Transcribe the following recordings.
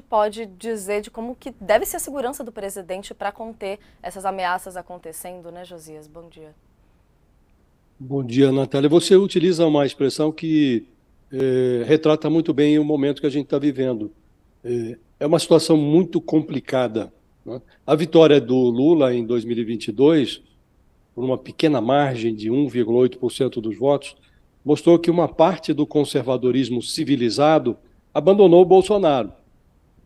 pode dizer de como que deve ser a segurança do presidente para conter essas ameaças acontecendo, né, Josias? Bom dia. Bom dia, Natália. Você utiliza uma expressão que é, retrata muito bem o momento que a gente está vivendo. É, é, uma situação muito complicada. Né? A vitória do Lula em 2022, por uma pequena margem de 1,8% dos votos, mostrou que uma parte do conservadorismo civilizado abandonou o Bolsonaro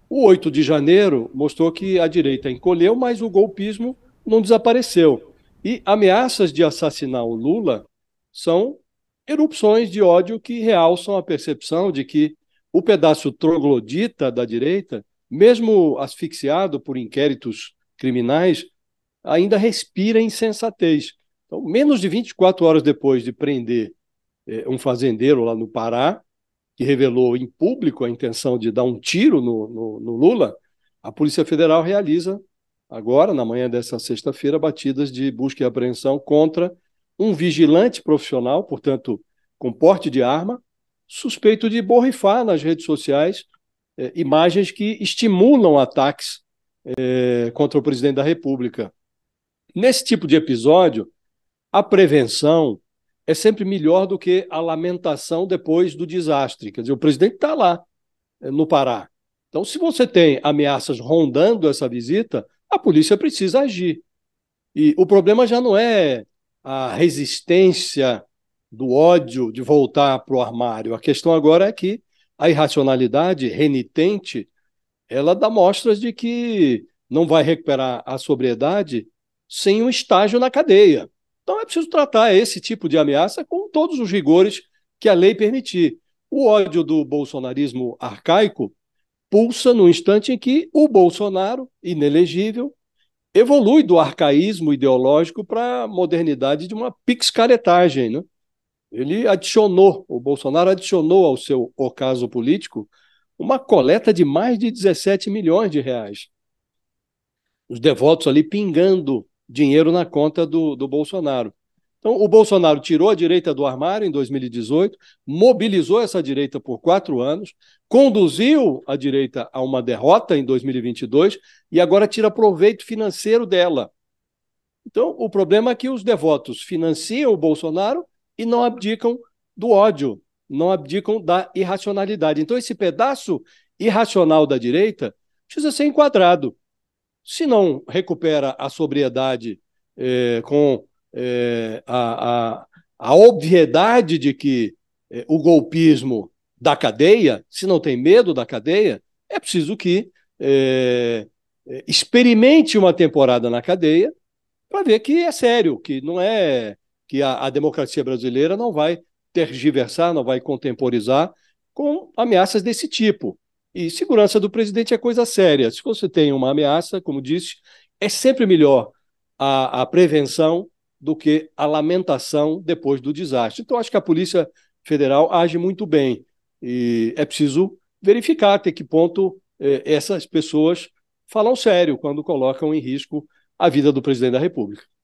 o 8 de janeiro mostrou que a direita encolheu, mas o golpismo não desapareceu. E ameaças de assassinar o Lula são erupções de ódio que realçam a percepção de que o pedaço troglodita da direita, mesmo asfixiado por inquéritos criminais, ainda respira insensatez. Então, menos de 24 horas depois de prender eh, um fazendeiro lá no Pará, que revelou em público a intenção de dar um tiro no, no, no Lula, a Polícia Federal realiza, agora, na manhã dessa sexta-feira, batidas de busca e apreensão contra um vigilante profissional, portanto, com porte de arma, suspeito de borrifar nas redes sociais eh, imagens que estimulam ataques eh, contra o presidente da República. Nesse tipo de episódio, a prevenção, é sempre melhor do que a lamentação depois do desastre. Quer dizer, o presidente está lá eh, no Pará. Então, se você tem ameaças rondando essa visita, a polícia precisa agir. E o problema já não é a resistência do ódio de voltar para o armário. A questão agora é que a irracionalidade renitente ela dá mostras de que não vai recuperar a sobriedade sem um estágio na cadeia. Então é preciso tratar esse tipo de ameaça com todos os rigores que a lei permitir. O ódio do bolsonarismo arcaico pulsa no instante em que o Bolsonaro, inelegível, evolui do arcaísmo ideológico para a modernidade de uma pixcaretagem. Né? Ele adicionou, o Bolsonaro adicionou ao seu ocaso político uma coleta de mais de 17 milhões de reais. Os devotos ali pingando dinheiro na conta do, do Bolsonaro. Então, o Bolsonaro tirou a direita do armário em 2018, mobilizou essa direita por quatro anos, conduziu a direita a uma derrota em 2022 e agora tira proveito financeiro dela. Então, o problema é que os devotos financiam o Bolsonaro e não abdicam do ódio, não abdicam da irracionalidade. Então, esse pedaço irracional da direita precisa ser enquadrado se não recupera a sobriedade é, com é, a, a, a, obviedade de que é, o golpismo da cadeia, se não tem medo da cadeia, é preciso que experimente uma temporada na cadeia para ver que é sério, que não é que a, a democracia brasileira não vai tergiversar, não vai contemporizar com ameaças desse tipo. E segurança do presidente é coisa séria. Se você tem uma ameaça, como disse, é sempre melhor a, a prevenção do que a lamentação depois do desastre. Então, acho que a Polícia Federal age muito bem. E é preciso verificar até que ponto eh, essas pessoas falam sério quando colocam em risco a vida do presidente da República.